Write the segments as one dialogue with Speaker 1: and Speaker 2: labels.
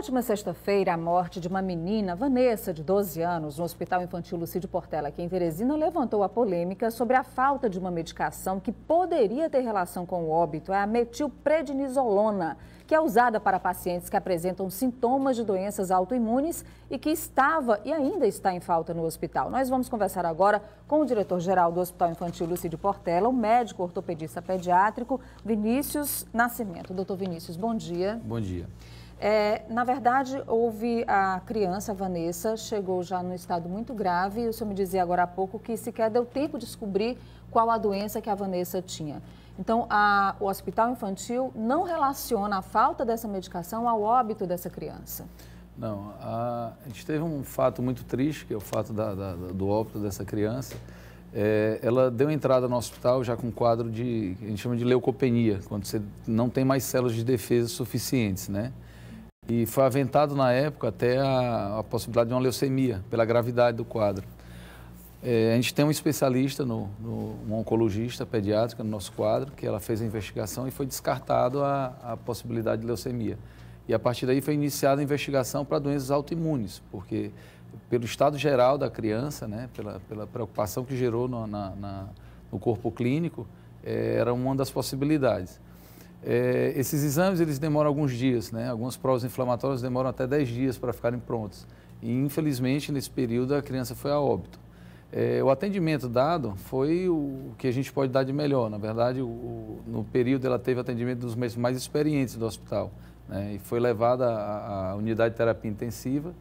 Speaker 1: última sexta-feira, a morte de uma menina, Vanessa, de 12 anos, no Hospital Infantil Lucídio Portela, aqui em Teresina, levantou a polêmica sobre a falta de uma medicação que poderia ter relação com o óbito, é a metilprednisolona, que é usada para pacientes que apresentam sintomas de doenças autoimunes e que estava e ainda está em falta no hospital. Nós vamos conversar agora com o diretor-geral do Hospital Infantil Lucídio Portela, o médico ortopedista pediátrico Vinícius Nascimento. Doutor Vinícius, bom dia. Bom dia. É, na verdade, houve a criança, a Vanessa, chegou já no estado muito grave. O senhor me dizia agora há pouco que sequer deu tempo de descobrir qual a doença que a Vanessa tinha. Então, a, o hospital infantil não relaciona a falta dessa medicação ao óbito dessa criança.
Speaker 2: Não, a, a gente teve um fato muito triste, que é o fato da, da, do óbito dessa criança. É, ela deu entrada no hospital já com um quadro de, a gente chama de leucopenia, quando você não tem mais células de defesa suficientes, né? E foi aventado na época até a, a possibilidade de uma leucemia, pela gravidade do quadro. É, a gente tem um especialista, no, no, um oncologista pediátrica no nosso quadro, que ela fez a investigação e foi descartado a, a possibilidade de leucemia. E a partir daí foi iniciada a investigação para doenças autoimunes, porque pelo estado geral da criança, né, pela, pela preocupação que gerou no, na, na, no corpo clínico, é, era uma das possibilidades. É, esses exames eles demoram alguns dias, né? Algumas provas inflamatórias demoram até 10 dias para ficarem prontos. E infelizmente nesse período a criança foi a óbito. É, o atendimento dado foi o que a gente pode dar de melhor. Na verdade, o, no período ela teve atendimento dos médicos mais experientes do hospital né? e foi levada à, à unidade de terapia intensiva.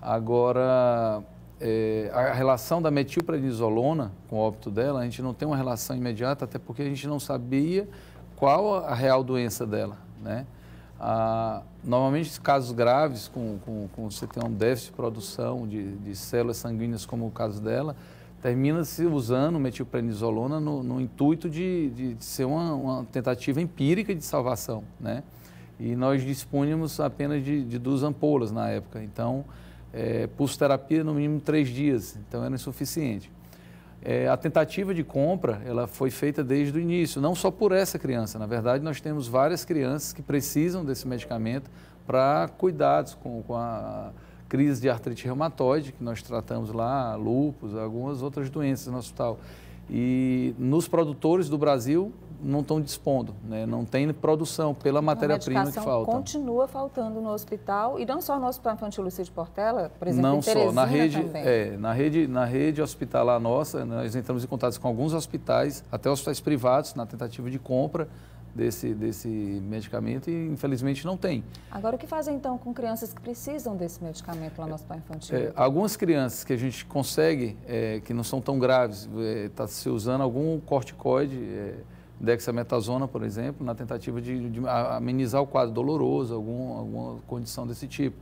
Speaker 2: Agora, é, a relação da metilprednisolona com o óbito dela, a gente não tem uma relação imediata, até porque a gente não sabia qual a real doença dela, né? Ah, normalmente, casos graves, com, com, com, você tem um déficit de produção de, de células sanguíneas, como o caso dela, termina-se usando metilprednisolona no, no intuito de, de, de ser uma, uma, tentativa empírica de salvação, né? E nós dispunhamos apenas de, de duas ampolas na época, então, é, eh, terapia no mínimo três dias, então era insuficiente. É, a tentativa de compra ela foi feita desde o início, não só por essa criança. Na verdade, nós temos várias crianças que precisam desse medicamento para cuidados com, com, a crise de artrite reumatoide, que nós tratamos lá, lupus algumas outras doenças no hospital e nos produtores do Brasil não estão dispondo, né? não tem produção pela então, matéria-prima que falta.
Speaker 1: continua faltando no hospital e não só no Hospital Infantil de Portela, por exemplo, não só na rede, é,
Speaker 2: na rede, na rede hospitalar nossa, nós entramos em contato com alguns hospitais, até hospitais privados, na tentativa de compra desse, desse medicamento e infelizmente não tem.
Speaker 1: Agora, o que fazer então com crianças que precisam desse medicamento lá no hospital infantil? É,
Speaker 2: algumas crianças que a gente consegue, é, que não são tão graves, está é, tá se usando algum corticoide, é, dexametasona, por exemplo, na tentativa de, de amenizar o quadro doloroso, algum, alguma condição desse tipo.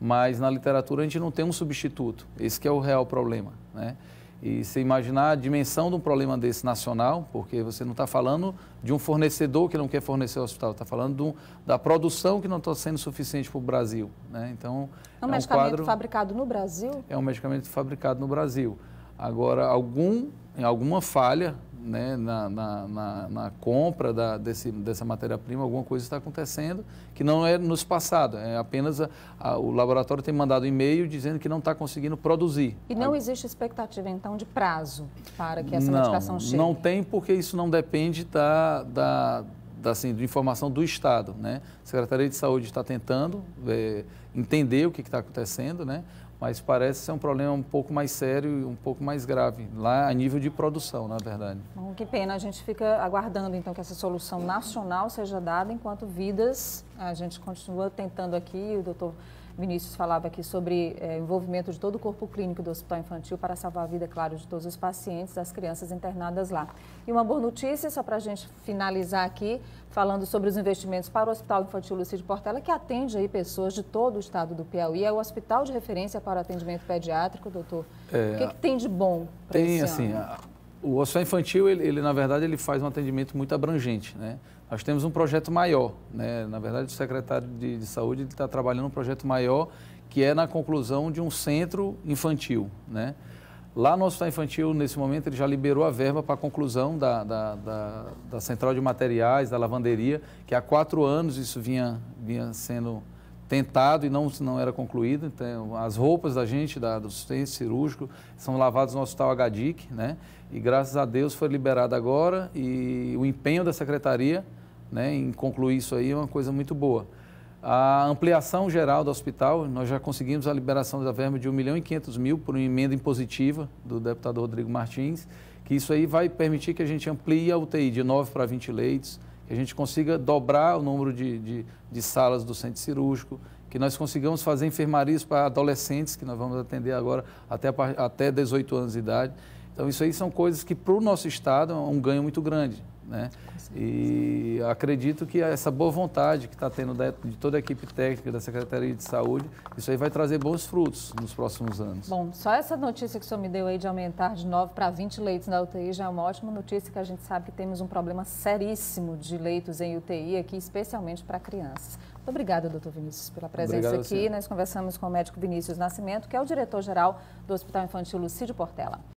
Speaker 2: Mas na literatura a gente não tem um substituto, esse é o real problema, né? E se imaginar a dimensão de um problema desse nacional, porque você não está falando de um fornecedor que não quer fornecer o hospital, está falando da produção que não está sendo suficiente para o Brasil. Né? Então, é um, é um medicamento quadro,
Speaker 1: fabricado no Brasil?
Speaker 2: É um medicamento fabricado no Brasil. Agora, algum, em alguma falha né, na, na, na, na compra da, desse, dessa matéria-prima, alguma coisa está acontecendo que não é nos passado. É apenas a, a, o laboratório tem mandado e-mail dizendo que não está conseguindo produzir.
Speaker 1: E não a... existe expectativa, então, de prazo para que essa não, medicação chegue? Não
Speaker 2: tem, porque isso não depende da, da, da, assim, de informação do Estado. Né? A Secretaria de Saúde está tentando é, entender o que está acontecendo, né? mas parece ser um problema um pouco mais sério e um pouco mais grave, lá a nível de produção, na verdade.
Speaker 1: Bom, que pena, a gente fica aguardando então que essa solução nacional seja dada, enquanto vidas, a gente continua tentando aqui, o doutor Vinícius falava aqui sobre é, envolvimento de todo o corpo clínico do Hospital Infantil para salvar a vida, claro, de todos os pacientes, das crianças internadas lá. E uma boa notícia, só para a gente finalizar aqui, falando sobre os investimentos para o Hospital Infantil Lucide de Portela, que atende aí pessoas de todo o estado do Piauí. É o hospital de referência para o atendimento pediátrico, doutor. É, o que, que tem de bom
Speaker 2: para Tem, assim, o hospital infantil, ele, ele, na verdade, ele faz um atendimento muito abrangente. Né? Nós temos um projeto maior, né? na verdade, o secretário de, de Saúde está trabalhando um projeto maior que é na conclusão de um centro infantil. Né? Lá no hospital infantil, nesse momento, ele já liberou a verba para a conclusão da, da, da, da central de materiais, da lavanderia, que há quatro anos isso vinha, vinha sendo tentado e não, não era concluído. Então, as roupas da gente, da, do sustento cirúrgico, são lavadas no hospital HDIC, né? E graças a Deus foi liberado agora e o empenho da secretaria né, em concluir isso aí é uma coisa muito boa. A ampliação geral do hospital, nós já conseguimos a liberação da verba de 1 milhão e 500 mil por uma emenda impositiva do deputado Rodrigo Martins, que isso aí vai permitir que a gente amplie a UTI de 9 para 20 leitos, que a gente consiga dobrar o número de, de, de salas do centro cirúrgico, que nós consigamos fazer enfermarias para adolescentes, que nós vamos atender agora até, até 18 anos de idade. Então, isso aí são coisas que, para o nosso Estado, é um ganho muito grande. Né? E acredito que essa boa vontade que está tendo de toda a equipe técnica da Secretaria de Saúde, isso aí vai trazer bons frutos nos próximos anos.
Speaker 1: Bom, só essa notícia que o senhor me deu aí de aumentar de 9 para 20 leitos na UTI já é uma ótima notícia, que a gente sabe que temos um problema seríssimo de leitos em UTI aqui, especialmente para crianças. Muito obrigada, doutor Vinícius, pela presença Obrigado, aqui. Nós conversamos com o médico Vinícius Nascimento, que é o diretor-geral do Hospital Infantil Lucídio Portela.